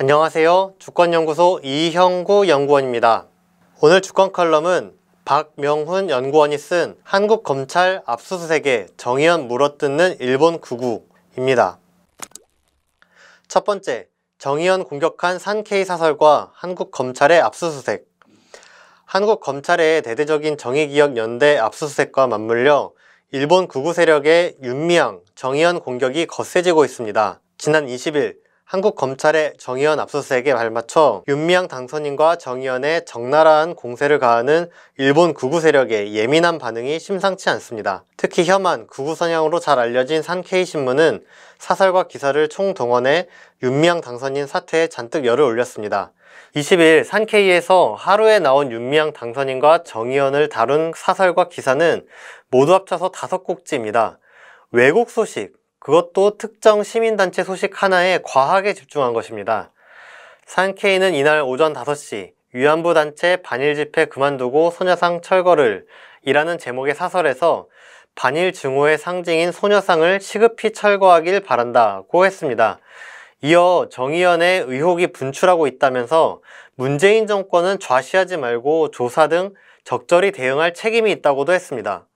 안녕하세요. 주권연구소 이형구 연구원입니다. 오늘 주권 칼럼은 박명훈 연구원이 쓴 한국 검찰 압수수색에 정의연 물어뜯는 일본 구구입니다. 첫 번째, 정의연 공격한 산케이 사설과 한국 검찰의 압수수색 한국 검찰의 대대적인 정의기억 연대 압수수색과 맞물려 일본 구구 세력의 윤미향, 정의연 공격이 거세지고 있습니다. 지난 20일 한국 검찰의 정의연 압수수색에 발맞춰 윤미향 당선인과 정의연의 적나라한 공세를 가하는 일본 구구 세력의 예민한 반응이 심상치 않습니다. 특히 혐한 구구 선양으로 잘 알려진 산케이 신문은 사설과 기사를 총동원해 윤미향 당선인 사태에 잔뜩 열을 올렸습니다. 20일 산케이에서 하루에 나온 윤미향 당선인과 정의연을 다룬 사설과 기사는 모두 합쳐서 다섯 꼭지입니다. 외국 소식, 그것도 특정 시민단체 소식 하나에 과하게 집중한 것입니다. 산케이는 이날 오전 5시 위안부 단체 반일 집회 그만두고 소녀상 철거를 이라는 제목의 사설에서 반일 증오의 상징인 소녀상을 시급히 철거하길 바란다고 했습니다. 이어 정의연의 의혹이 분출하고 있다면서 문재인 정권은 좌시하지 말고 조사 등 적절히 대응할 책임이 있다고도 했습니다.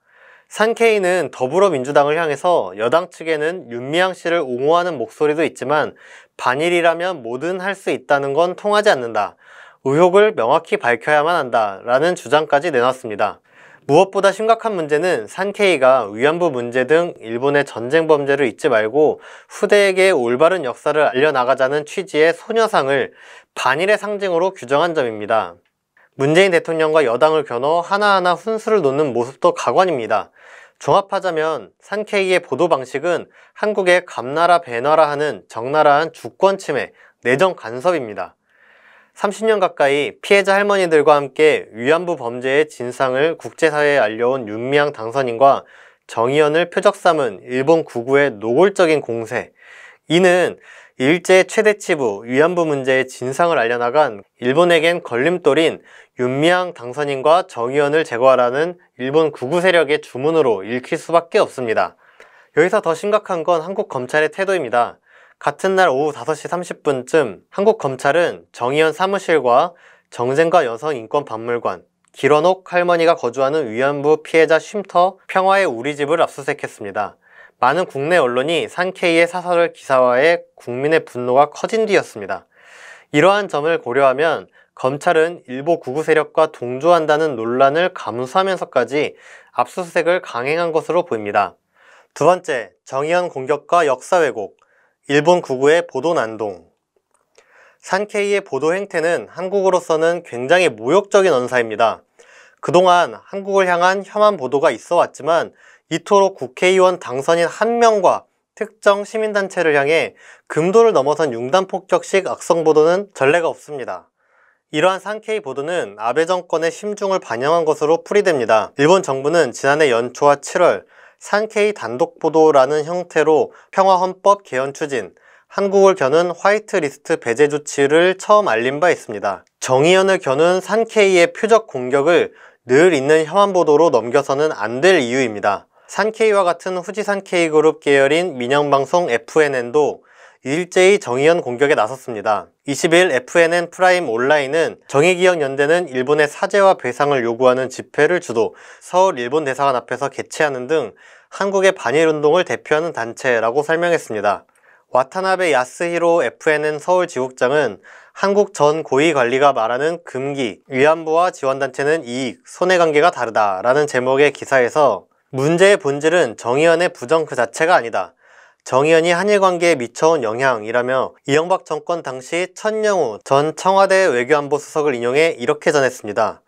산케이는 더불어민주당을 향해서 여당 측에는 윤미향 씨를 옹호하는 목소리도 있지만 반일이라면 뭐든 할 수 있다는 건 통하지 않는다. 의혹을 명확히 밝혀야만 한다. 라는 주장까지 내놨습니다. 무엇보다 심각한 문제는 산케이가 위안부 문제 등 일본의 전쟁 범죄를 잊지 말고 후대에게 올바른 역사를 알려나가자는 취지의 소녀상을 반일의 상징으로 규정한 점입니다. 문재인 대통령과 여당을 겨누어 하나하나 훈수를 놓는 모습도 가관입니다. 종합하자면 산케이의 보도 방식은 한국의 감나라 배나라 하는 적나라한 주권 침해, 내정 간섭입니다. 30년 가까이 피해자 할머니들과 함께 위안부 범죄의 진상을 국제사회에 알려온 윤미향 당선인과 정의연을 표적 삼은 일본 구구의 노골적인 공세 이는 일제 최대치부 위안부 문제의 진상을 알려나간 일본에겐 걸림돌인 윤미향 당선인과 정의원을 제거하라는 일본 구구 세력의 주문으로 읽힐 수밖에 없습니다. 여기서 더 심각한 건 한국 검찰의 태도입니다. 같은 날 오후 5시 30분쯤 한국 검찰은 정의연 사무실과 정쟁과 여성인권박물관, 길원옥 할머니가 거주하는 위안부 피해자 쉼터 평화의 우리 집을 압수수색했습니다. 많은 국내 언론이 산케이의 사설을 기사화해 국민의 분노가 커진 뒤였습니다. 이러한 점을 고려하면 검찰은 일부 구구 세력과 동조한다는 논란을 감수하면서까지 압수수색을 강행한 것으로 보입니다. 두 번째, 정의연 공격과 역사 왜곡, 일본 구구의 보도 난동 산케이의 보도 행태는 한국으로서는 굉장히 모욕적인 언사입니다. 그동안 한국을 향한 혐한 보도가 있어 왔지만 이토록 국회의원 당선인 한 명과 특정 시민단체를 향해 금도를 넘어선 융단폭격식 악성보도는 전례가 없습니다. 이러한 상케이 보도는 아베 정권의 심중을 반영한 것으로 풀이됩니다. 일본 정부는 지난해 연초와 7월 산케이 단독 보도라는 형태로 평화헌법 개헌 추진, 한국을 겨눈 화이트리스트 배제 조치를 처음 알린 바 있습니다. 정의연을 겨눈 산케이의 표적 공격을 늘 있는 혐한 보도로 넘겨서는 안 될 이유입니다. 산케이와 같은 후지산케이그룹 계열인 민영방송 FNN도 일제히 정의연 공격에 나섰습니다. 20일 FNN 프라임 온라인은 정의기억연대는 일본의 사죄와 배상을 요구하는 집회를 주도 서울 일본 대사관 앞에서 개최하는 등 한국의 반일운동을 대표하는 단체라고 설명했습니다. 와타나베 야스히로 FNN 서울 지국장은 한국 전 고위관리가 말하는 금기, 위안부와 지원단체는 이익, 손해관계가 다르다라는 제목의 기사에서 문제의 본질은 정의연의 부정 그 자체가 아니다. 정의연이 한일 관계에 미쳐온 영향이라며 이영박 정권 당시 천영우 전 청와대 외교안보 수석을 인용해 이렇게 전했습니다.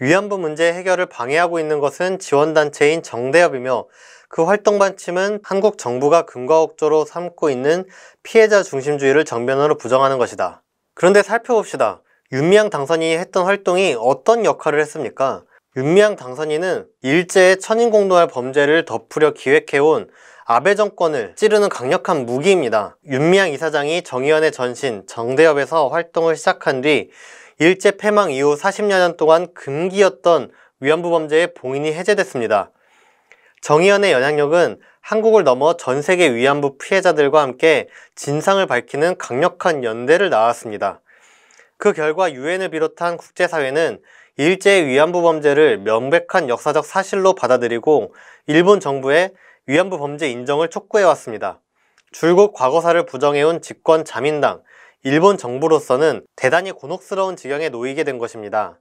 위안부 문제 해결을 방해하고 있는 것은 지원단체인 정대협이며 그 활동 반침은 한국 정부가 근거억조로 삼고 있는 피해자 중심주의를 정면으로 부정하는 것이다. 그런데 살펴봅시다. 윤미향 당선인이 했던 활동이 어떤 역할을 했습니까? 윤미향 당선인은 일제의 천인공노할 범죄를 덮으려 기획해온 아베 정권을 찌르는 강력한 무기입니다. 윤미향 이사장이 정의연의 전신 정대협에서 활동을 시작한 뒤 일제 패망 이후 40여 년 동안 금기였던 위안부 범죄의 봉인이 해제됐습니다. 정의연의 영향력은 한국을 넘어 전 세계 위안부 피해자들과 함께 진상을 밝히는 강력한 연대를 낳았습니다. 그 결과 유엔을 비롯한 국제사회는 일제의 위안부 범죄를 명백한 역사적 사실로 받아들이고 일본 정부에 위안부 범죄 인정을 촉구해왔습니다. 줄곧 과거사를 부정해온 집권 자민당, 일본 정부로서는 대단히 곤혹스러운 지경에 놓이게 된 것입니다.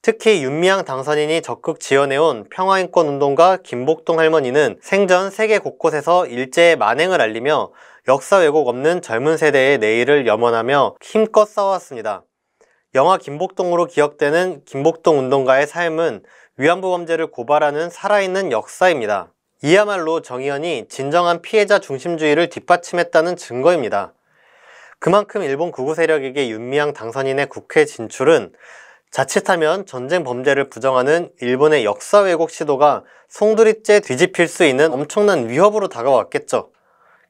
특히 윤미향 당선인이 적극 지원해온 평화인권운동가 김복동 할머니는 생전 세계 곳곳에서 일제의 만행을 알리며 역사 왜곡 없는 젊은 세대의 내일을 염원하며 힘껏 싸워왔습니다. 영화 김복동으로 기억되는 김복동 운동가의 삶은 위안부 범죄를 고발하는 살아있는 역사입니다. 이야말로 정의연이 진정한 피해자 중심주의를 뒷받침했다는 증거입니다. 그만큼 일본 구구 세력에게 윤미향 당선인의 국회 진출은 자칫하면 전쟁 범죄를 부정하는 일본의 역사 왜곡 시도가 송두리째 뒤집힐 수 있는 엄청난 위협으로 다가왔겠죠.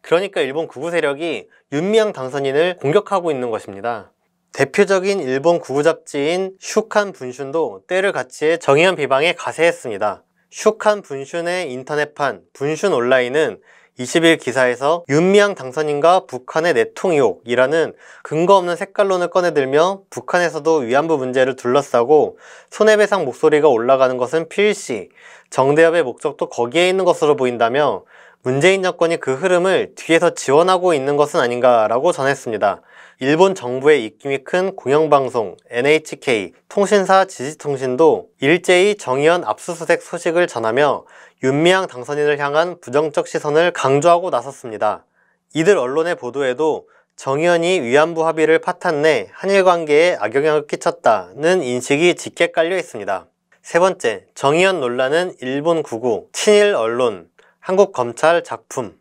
그러니까 일본 구구 세력이 윤미향 당선인을 공격하고 있는 것입니다. 대표적인 일본 구구 잡지인 슈칸 분슌도 때를 같이해 정의연 비방에 가세했습니다. 슈칸 분슌의 인터넷판 분슌 온라인은 20일 기사에서 윤미향 당선인과 북한의 내통 의혹이라는 근거 없는 색깔론을 꺼내들며 북한에서도 위안부 문제를 둘러싸고 손해배상 목소리가 올라가는 것은 필시, 정대협의 목적도 거기에 있는 것으로 보인다며 문재인 정권이 그 흐름을 뒤에서 지원하고 있는 것은 아닌가라고 전했습니다. 일본 정부의 입김이 큰 공영방송, NHK, 통신사 지지통신도 일제히 정의연 압수수색 소식을 전하며 윤미향 당선인을 향한 부정적 시선을 강조하고 나섰습니다. 이들 언론의 보도에도 정의연이 위안부 합의를 파탄 내 한일 관계에 악영향을 끼쳤다는 인식이 짙게 깔려 있습니다. 세 번째, 정의연 논란은 일본 구구, 친일 언론, 한국 검찰 작품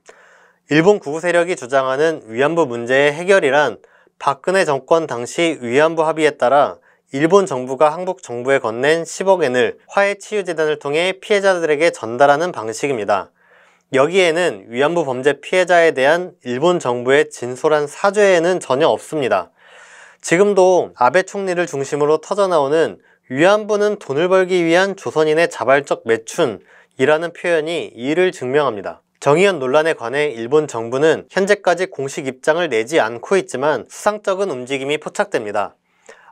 일본 구구 세력이 주장하는 위안부 문제의 해결이란 박근혜 정권 당시 위안부 합의에 따라 일본 정부가 한국 정부에 건넨 10억 엔을 화해치유재단을 통해 피해자들에게 전달하는 방식입니다. 여기에는 위안부 범죄 피해자에 대한 일본 정부의 진솔한 사죄에는 전혀 없습니다. 지금도 아베 총리를 중심으로 터져나오는 위안부는 돈을 벌기 위한 조선인의 자발적 매춘 이라는 표현이 이를 증명합니다. 정의연 논란에 관해 일본 정부는 현재까지 공식 입장을 내지 않고 있지만 수상적인 움직임이 포착됩니다.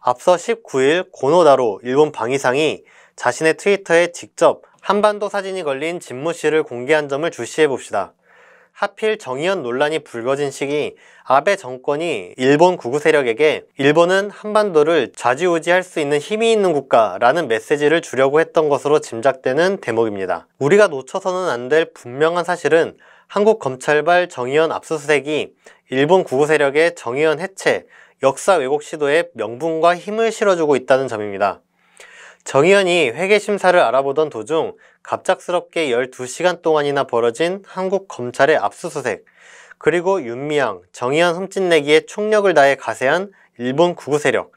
앞서 19일 고노다로 일본 방위상이 자신의 트위터에 직접 한반도 사진이 걸린 집무실을 공개한 점을 주시해 봅시다. 하필 정의연 논란이 불거진 시기 아베 정권이 일본 구구 세력에게 일본은 한반도를 좌지우지할 수 있는 힘이 있는 국가라는 메시지를 주려고 했던 것으로 짐작되는 대목입니다. 우리가 놓쳐서는 안 될 분명한 사실은 한국 검찰발 정의연 압수수색이 일본 구구 세력의 정의연 해체, 역사 왜곡 시도에 명분과 힘을 실어주고 있다는 점입니다. 정의연이 회계심사를 알아보던 도중 갑작스럽게 12시간 동안이나 벌어진 한국 검찰의 압수수색 그리고 윤미향, 정의연 흠집내기에 총력을 다해 가세한 일본 구구 세력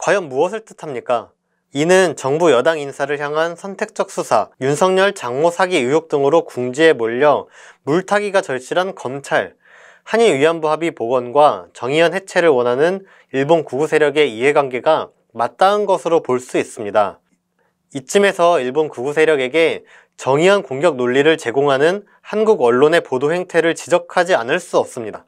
과연 무엇을 뜻합니까? 이는 정부 여당 인사를 향한 선택적 수사, 윤석열 장모 사기 의혹 등으로 궁지에 몰려 물타기가 절실한 검찰, 한일 위안부 합의 복원과 정의연 해체를 원하는 일본 구구 세력의 이해관계가 맞닿은 것으로 볼 수 있습니다. 이쯤에서 일본 극우 세력에게 정의한 공격 논리를 제공하는 한국 언론의 보도 행태를 지적하지 않을 수 없습니다.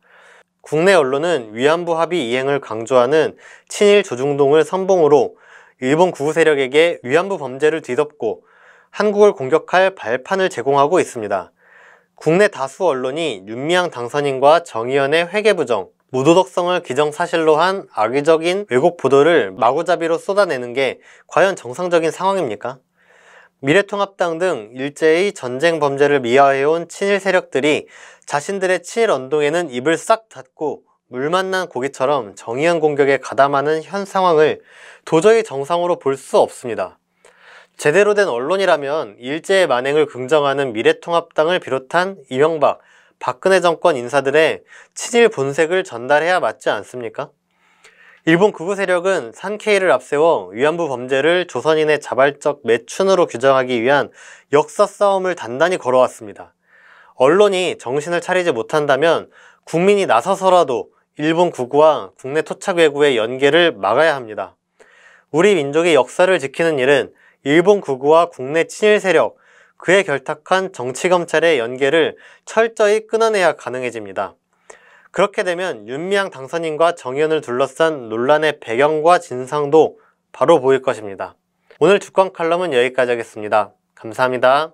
국내 언론은 위안부 합의 이행을 강조하는 친일 조중동을 선봉으로 일본 구구 세력에게 위안부 범죄를 뒤덮고 한국을 공격할 발판을 제공하고 있습니다. 국내 다수 언론이 윤미향 당선인과 정의연의 회계부정, 무도덕성을 기정사실로 한 악의적인 왜곡 보도를 마구잡이로 쏟아내는 게 과연 정상적인 상황입니까? 미래통합당 등 일제의 전쟁 범죄를 미화해온 친일 세력들이 자신들의 친일 언동에는 입을 싹 닫고 물 만난 고기처럼 정의한 공격에 가담하는 현 상황을 도저히 정상으로 볼 수 없습니다. 제대로 된 언론이라면 일제의 만행을 긍정하는 미래통합당을 비롯한 이명박, 박근혜 정권 인사들의 친일 본색을 전달해야 맞지 않습니까? 일본 극우 세력은 산케이를 앞세워 위안부 범죄를 조선인의 자발적 매춘으로 규정하기 위한 역사 싸움을 단단히 걸어왔습니다. 언론이 정신을 차리지 못한다면 국민이 나서서라도 일본 구구와 국내 토착 외구의 연계를 막아야 합니다. 우리 민족의 역사를 지키는 일은 일본 구구와 국내 친일 세력, 그에 결탁한 정치검찰의 연계를 철저히 끊어내야 가능해집니다. 그렇게 되면 윤미향 당선인과 정의원을 둘러싼 논란의 배경과 진상도 바로 보일 것입니다. 오늘 주권 칼럼은 여기까지 하겠습니다. 감사합니다.